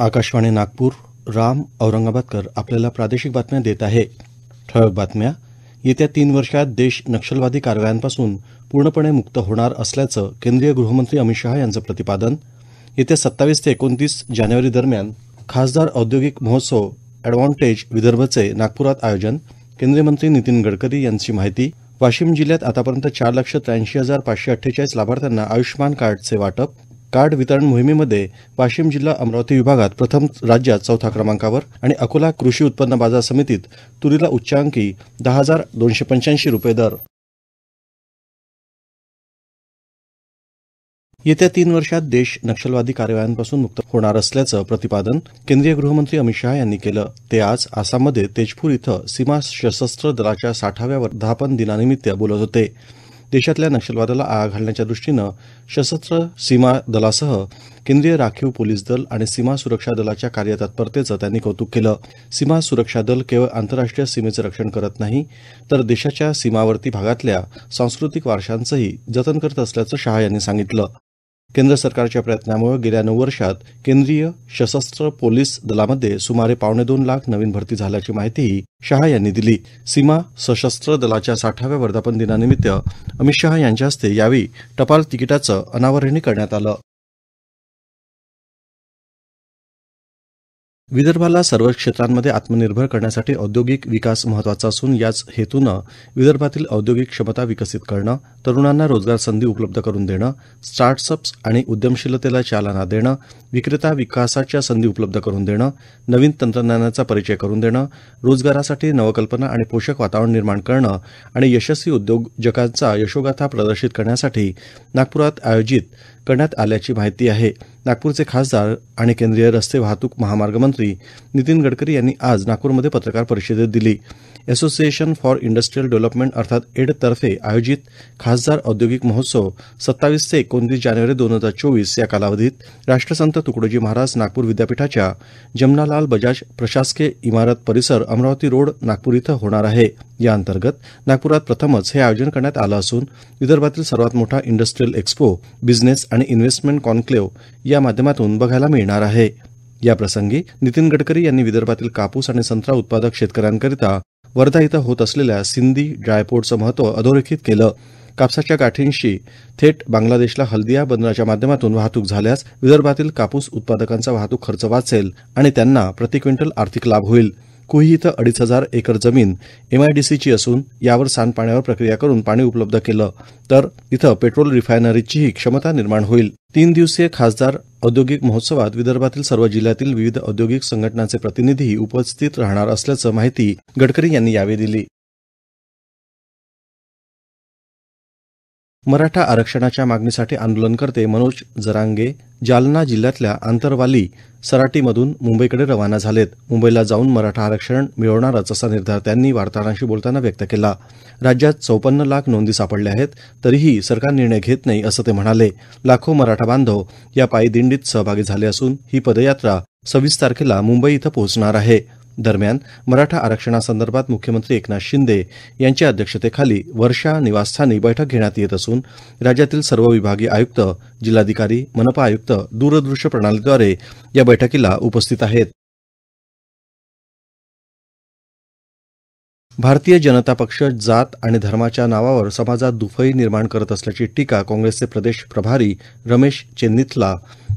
आकाशवाणी नागपूर राम औरंगाबादकर आपल्याला प्रादेशिक बातम्या देत आहे ठळक बातम्या येत्या तीन वर्षात देश नक्षलवादी कारवायांपासून पूर्णपणे मुक्त होणार असल्याचं केंद्रीय गृहमंत्री अमित शहा यांचं प्रतिपादन येत्या सत्तावीस ते एकोणतीस जानेवारी दरम्यान खासदार औद्योगिक महोत्सव अॅडव्हान्टेज विदर्भचे नागपुरात आयोजन केंद्रीय मंत्री नितीन गडकरी यांची माहिती वाशिम जिल्ह्यात आतापर्यंत चार लक्ष त्र्याऐंशी हजार पाचशे अठ्ठेचाळीस लाभार्थ्यांना आयुष्यमान कार्डचे वाटप कार्ड वितरण मोहिमेमध्ये वाशिम जिल्हा अमरावती विभागात प्रथम राज्यात चौथ्या क्रमांकावर आणि अकोला कृषी उत्पन्न बाजार समितीत तुरीला उच्चांकी दहा हजार दोनशे पंच्याऐंशी रुपये दर येत्या तीन वर्षात देश नक्षलवादी कारवायांपासून मुक्त होणार असल्याचं प्रतिपादन केंद्रीय गृहमंत्री अमित शहा यांनी केलं ते आज आसाममध्ये तेजपूर इथं सीमा सशस्त्र दलाच्या साठाव्या वर्धापन दिनानिमित्त बोलत होते देशातल्या नक्षलवादाला आळा घालण्याच्या दृष्टीनं सशस्त्र सीमा दलासह केंद्रीय राखीव पोलीस दल आणि सीमा सुरक्षा दलाच्या कार्यतत्परतेचं त्यांनी कौतुक केलं सीमा सुरक्षा दल केवळ आंतरराष्ट्रीय सीमेचं रक्षण करत नाही तर देशाच्या सीमावर्ती भागातल्या सांस्कृतिक वारशांचंही जतन करत असल्याचं शहा यांनी सांगितलं केंद्र सरकारच्या प्रयत्नामुळे गेल्या नऊ वर्षात केंद्रीय सशस्त्र पोलीस दलामध्ये सुमारे पावणे दोन लाख नवीन भरती झाल्याची माहितीही शहा यांनी दिली सीमा सशस्त्र दलाच्या साठाव्या वर्धापन दिनानिमित्त अमित शहा यांच्या हस्ते यावेळी टपाल तिकिटाचं अनावरणही करण्यात आलं विदर्भाला सर्व क्षेत्रांमध्ये आत्मनिर्भर करण्यासाठी औद्योगिक विकास महत्वाचा असून याच हेतूनं विदर्भातील औद्योगिक क्षमता विकसित करणं तरुणांना रोजगार संधी उपलब्ध करून देणं स्टार्टअप्स आणि उद्यमशीलतेला चालना देणं विक्रेता विकासाच्या संधी उपलब्ध करून देणं नवीन तंत्रज्ञानाचा परिचय करून देणं रोजगारासाठी नवकल्पना आणि पोषक वातावरण निर्माण करणं आणि यशस्वी उद्योजकांचा यशोगाथा प्रदर्शित करण्यासाठी नागपुरात आयोजित करण्यात आल्याची माहिती आहे नागपूरचे खासदार आणि केंद्रीय रस्ते वाहतूक महामार्ग मंत्री नितीन गडकरी यांनी आज नागपूरमध्ये पत्रकार परिषदेत दिली असोसिएशन फॉर इंडस्ट्रीयल डेव्हलपमेंट अर्थात एडतर्फे आयोजित खासदार औद्योगिक महोत्सव सत्तावीस ते एकोणतीस जानेवारी दोन हजार चोवीस या कालावधीत राष्ट्रसंत तुकडोजी महाराज नागपूर विद्यापीठाच्या जमनालाल बजाज प्रशासकीय इमारत परिसर अमरावती रोड नागपूर इथं होणार आहे या अंतर्गत नागपुरात प्रथमच हे आयोजन करण्यात आलं असून विदर्भातील सर्वात मोठा इंडस्ट्रियल एक्स्पो बिझनेस आणि इन्व्हेस्टमेंट कॉन्क्लेव्ह या माध्यमातून बघायला मिळणार आहे याप्रसंगी नितीन गडकरी यांनी विदर्भातील कापूस आणि संत्रा उत्पादक शेतकऱ्यांकरिता वर्धा इथं होत असलेल्या सिंधी ड्रायपोर्टचं महत्व अधोरेखित केलं कापसाच्या गाठींशी थेट बांगलादेशला हल्दिया बंदराच्या माध्यमातून वाहतूक झाल्यास विदर्भातील कापूस उत्पादकांचा वाहतूक खर्च वाचेल आणि त्यांना प्रति क्विंटल आर्थिक लाभ होईल कुही इथं अडीच हजार एकर जमीन एमआयडीसीची असून यावर सांडपाण्यावर प्रक्रिया करून पाणी उपलब्ध केलं तर इथं पेट्रोल रिफायनरीचीही क्षमता निर्माण होईल तीन दिवसीय खासदार औद्योगिक महोत्सवात विदर्भातील सर्व जिल्ह्यातील विविध औद्योगिक संघटनांचे प्रतिनिधीही उपस्थित राहणार असल्याचं माहिती गडकरी यांनी यावेळी दिली मराठा आरक्षणाच्या मागणीसाठी आंदोलनकर्ते मनोज जरांगे जालना जिल्ह्यातल्या आंतरवाली सराटीमधून मुंबईकडे रवाना झालेत मुंबईला जाऊन मराठा आरक्षण मिळवणारच असा निर्धार त्यांनी वार्ताहरांशी बोलताना व्यक्त केला राज्यात चौपन्न लाख नोंदी सापडल्या आहेत तरीही सरकार निर्णय घेत नाही असं ते म्हणाले लाखो मराठा बांधव या पायी दिंडीत सहभागी झाले असून ही पदयात्रा सव्वीस तारखेला मुंबई इथं पोहोचणार आहे दरम्यान मराठा आरक्षणासंदर्भात मुख्यमंत्री एकनाथ शिंदे यांच्या अध्यक्षतेखाली वर्षा निवासस्थानी बैठक घेण्यात येत असून राज्यातील सर्व विभागीय आयुक्त जिल्हाधिकारी मनपा आयुक्त दूरदृश्य प्रणालीद्वारे या बैठकीला उपस्थित आहेत भारतीय जनता पक्ष जात आणि धर्माच्या नावावर समाजात दुफई निर्माण करत असल्याची टीका काँग्रेसचे प्रदेश प्रभारी रमेश चेन्निथला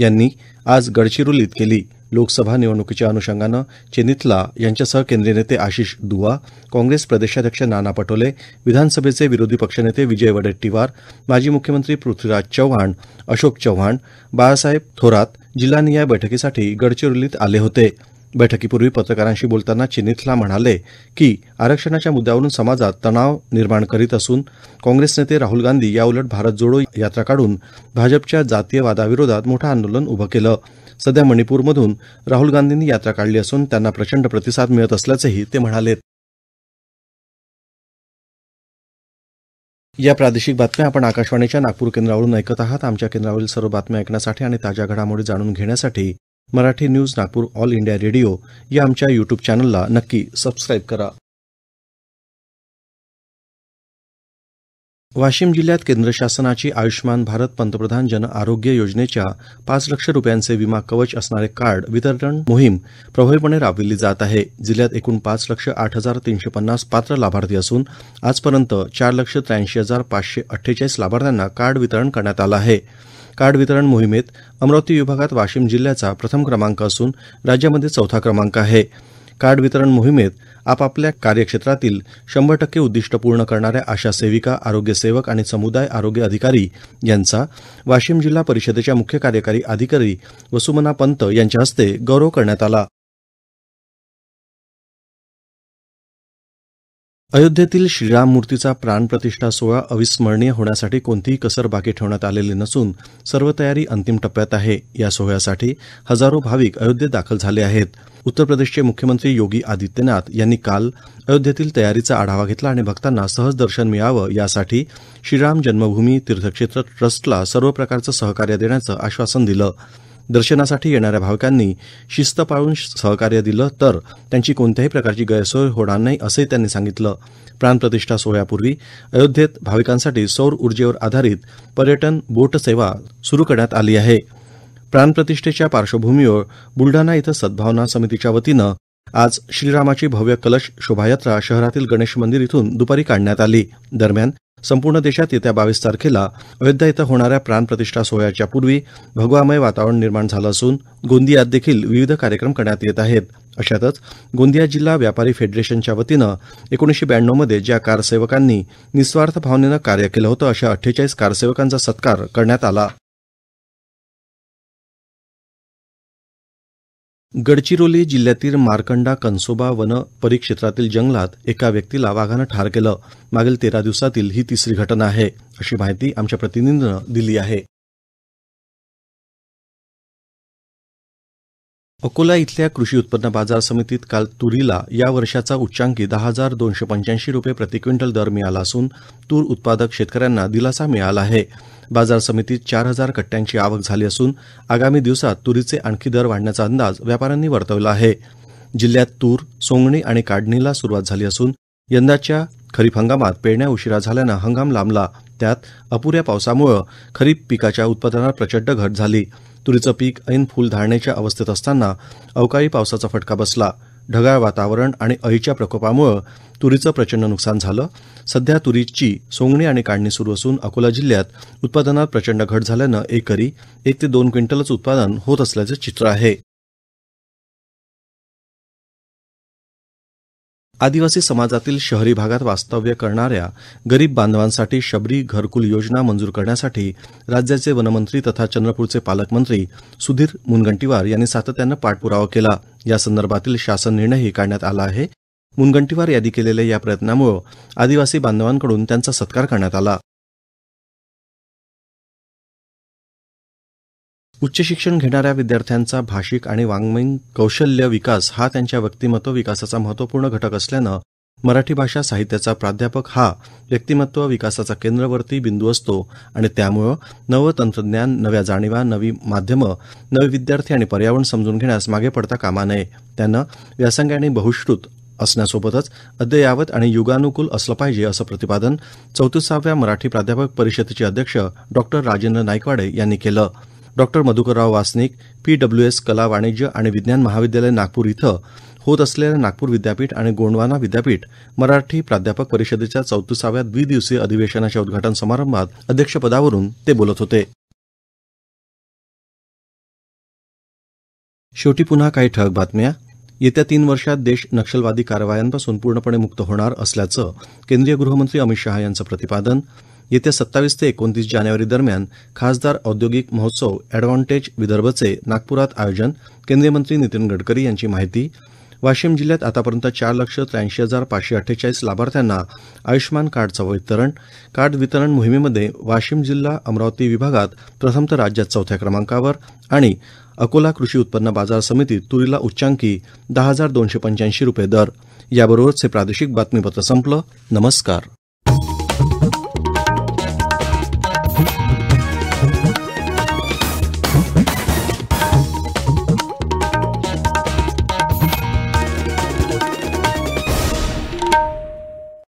यांनी आज गडचिरोलीत केली लोकसभा निवडणुकीच्या अनुषंगानं चेनितला यांच्यासह केंद्रीय नेते आशिष दुवा काँग्रेस प्रदेशाध्यक्ष नाना पटोले विधानसभेचे विरोधी पक्षनेते विजय वडेट्टीवार माजी मुख्यमंत्री पृथ्वीराज चव्हाण अशोक चव्हाण बाळासाहेब थोरात जिल्हानिहाय बैठकीसाठी गडचिरोलीत आले होते बैठकीपूर्वी पत्रकारांशी बोलताना चिनिथला म्हणाले की आरक्षणाच्या मुद्द्यावरून समाजात तणाव निर्माण करीत असून काँग्रेस नेते राहुल गांधी याउलट भारत जोडो यात्रा काढून भाजपच्या जातीयवादाविरोधात मोठं आंदोलन उभं केलं सध्या मणिपूरमधून राहुल गांधींनी यात्रा काढली असून त्यांना प्रचंड प्रतिसाद मिळत असल्याचंही ते म्हणाले या प्रादेशिक बातम्या आपण आकाशवाणीच्या नागपूर केंद्रावरून ऐकत आहात आमच्या केंद्रावरील सर्व बातम्या ऐकण्यासाठी आणि ताज्या घडामोडी जाणून घेण्यासाठी Marathi news Nagpur all India radio या आमच्या युट्यूब चॅनलला नक्की सबस्क्राईब करा वाशिम जिल्ह्यात केंद्र शासनाची आयुष्यमान भारत पंतप्रधान जन आरोग्य योजनेच्या पाच लक्ष रुपयांचे विमा कवच असणारे कार्ड वितरण मोहीम प्रभावीपणे राबविली जात आहे जिल्ह्यात एकूण पाच लक्ष आठ हजार तीनशे पन्नास पात्र लाभार्थी असून आजपर्यंत चार लक्ष त्र्याऐंशी हजार पाचशे अठ्ठेचाळीस लाभार्थ्यांना कार्ड वितरण करण्यात आलं आहे कार्ड वितरण मोहिमेत अमरावती विभागात वाशिम जिल्ह्याचा प्रथम क्रमांक असून राज्यामध्ये चौथा क्रमांक आहे कार्ड वितरण मोहिमेत आपापल्या कार्यक्षेत्रातील शंभर टक्के उद्दिष्ट पूर्ण करणाऱ्या आशा सेविका आरोग्य सेवक आणि समुदाय आरोग्य अधिकारी यांचा वाशिम जिल्हा परिषदेच्या मुख्य कार्यकारी अधिकारी वसुमना पंत यांच्या हस्ते गौरव करण्यात आला अयोध्येतील श्रीराम मूर्तीचा प्राणप्रतिष्ठा सोहळा अविस्मरणीय होण्यासाठी कोणतीही कसर बाकी ठेवण्यात आलेली नसून सर्व तयारी अंतिम टप्प्यात आहे या सोहळ्यासाठी हजारो भाविक अयोध्येत दाखल झाले आहेत उत्तर प्रदेशचे मुख्यमंत्री योगी आदित्यनाथ यांनी काल अयोध्येतील तयारीचा आढावा घेतला आणि भक्तांना सहज दर्शन मिळावं यासाठी श्रीराम जन्मभूमी तीर्थक्षेत्र ट्रस्टला सर्व प्रकारचं सहकार्य देण्याचं आश्वासन दिलं दर्शनासाठी येणाऱ्या भाविकांनी शिस्त पाळून सहकार्य दिलं तर त्यांची कोणत्याही प्रकारची गैरसोय होणार नाही असं त्यांनी सांगितलं प्राणप्रतिष्ठा सोहळ्यापूर्वी अयोध्येत भाविकांसाठी सौर ऊर्जेवर आधारित पर्यटन बोट सेवा सुरू करण्यात आली आहे प्राणप्रतिष्ठेच्या पार्श्वभूमीवर बुलढाणा इथं सद्भावना समितीच्या वतीनं आज श्रीरामाची भव्य कलश शोभायात्रा शहरातील गणेश मंदिर इथून दुपारी काढण्यात आली दरम्यान संपूर्ण देशात येत्या बावीस तारखेला अयोध्या इथं होणाऱ्या प्राणप्रतिष्ठा सोहळ्याच्या पूर्वी भगवामय वातावरण निर्माण झालं असून गोंदियात देखील विविध कार्यक्रम करण्यात येत आहेत अशातच गोंदिया जिल्हा व्यापारी फेडरेशनच्या वतीनं एकोणीसशे ब्याण्णवमध्ये ज्या कारसेवकांनी निस्वार्थ भावनेनं कार्य केलं होतं अशा अठ्ठेचाळीस कारसेवकांचा सत्कार करण्यात आला गडचिरोली जिल्ह्यातील मार्कंडा कनसोबा वन परिक्षेत्रातील जंगलात एका व्यक्तीला वाघानं ठार केलं मागील तेरा दिवसातील ही तिसरी घटना आहे अशी माहिती आमच्या प्रतिनिधीनं दिली आहे अकोला इथल्या कृषी उत्पन्न बाजार समितीत काल तुरीला या वर्षाचा उच्चांकी दहा हजार दोनशे पंच्याऐंशी रुपये प्रति क्विंटल दर मिळाला असून तूर उत्पादक शेतकऱ्यांना दिलासा मिळाला आहे बाजार समितीत चार हजार कट्ट्यांची आवक झाली असून आगामी दिवसात तुरीचे आणखी दर वाढण्याचा अंदाज व्यापाऱ्यांनी वर्तवला आहे जिल्ह्यात तूर सोंगणी आणि काढणीला सुरुवात झाली असून यंदाच्या खरीप हंगामात पेरण्या उशिरा झाल्यानं हंगाम लांबला त्यात अपुऱ्या पावसामुळं खरीप पिकाच्या उत्पादनात प्रचंड घट झाली तुरीचं पीक ऐन फूल धाळण्याच्या अवस्थेत असताना अवकाळी पावसाचा फटका बसला ढगाळ वातावरण आणि अळीच्या प्रकोपामुळे तुरीचं प्रचंड नुकसान झालं सध्या तुरीची सोंगणी आणि काढणी सुरू असून अकोला जिल्ह्यात उत्पादनात प्रचंड घट झाल्यानं एकरी एक ते दोन क्विंटलच उत्पादन होत असल्याचं चित्र आहे आदिवासी समाजातील शहरी भागात वास्तव्य करणाऱ्या गरीब बांधवांसाठी शबरी घरकुल योजना मंजूर करण्यासाठी राज्याचे वनमंत्री तथा चंद्रपूरचे पालकमंत्री सुधीर मुनगंटीवार यांनी सातत्यानं पाठपुरावा केला यासंदर्भातील शासन निर्णयही काढण्यात आला आहे मुनगंटीवार यांनी केलेल्या या प्रयत्नामुळे आदिवासी बांधवांकडून त्यांचा सत्कार करण्यात आला उच्च शिक्षण घेणाऱ्या विद्यार्थ्यांचा भाषिक आणि वाङ्मयीन कौशल्य विकास हा त्यांच्या व्यक्तिमत्व विकासाचा महत्त्वपूर्ण घटक असल्यानं मराठी भाषा साहित्याचा प्राध्यापक हा व्यक्तिमत्व विकासाचा केंद्रवर्ती बिंदू असतो आणि त्यामुळं नवं तंत्रज्ञान नव्या जाणीवा नवी माध्यमं नवे विद्यार्थी आणि पर्यावरण समजून घेण्यास मागे पडता कामा नये त्यांना व्यासंगाने बहुश्रुत असण्यासोबतच अद्ययावत आणि युगानुकूल असलं पाहिजे असं प्रतिपादन चौतीसाव्या मराठी प्राध्यापक परिषदेचे अध्यक्ष डॉक्टर राजेंद्र नायकवाडे यांनी केलं डॉक्टर मधुकरराव वासनिक पीडब्ल्यूएस कला वाणिज्य आणि विज्ञान महाविद्यालय नागपूर इथं होत असलेल्या नागपूर विद्यापीठ आणि गोंडवाना विद्यापीठ मराठी प्राध्यापक परिषदेच्या चौतीसाव्या द्विदिवसीय अधिवेशनाच्या उद्घाटन समारंभात अध्यक्षपदावरून ते बोलत होते शेवटी पुन्हा काही ठळक बातम्या येत्या तीन वर्षात देश नक्षलवादी कारवायांपासून पूर्णपणे मुक्त होणार असल्याचं केंद्रीय गृहमंत्री अमित शहा यांचं प्रतिपादन येत्या सत्तावीस ते एकोणतीस जानेवारी दरम्यान खासदार औद्योगिक महोत्सव अॅडव्हान्टेज विदर्भचे नागपुरात आयोजन केंद्रीय मंत्री नितीन गडकरी यांची माहिती वाशिम जिल्ह्यात आतापर्यंत चार लक्ष त्र्याऐंशी हजार पाचशे अठ्ठेचाळीस लाभार्थ्यांना आयुष्यमान कार्डचं वितरण कार्ड वितरण मोहिमेमध्ये वाशिम जिल्हा अमरावती विभागात प्रथम तर राज्यात चौथ्या क्रमांकावर आणि अकोला कृषी उत्पन्न बाजार समितीत तुरीला उच्चांकी दहा हजार दोनशे पंच्याऐंशी रुपये दर याबरोबरच हे प्रादेशिक बातमीपत्र संपलं नमस्कार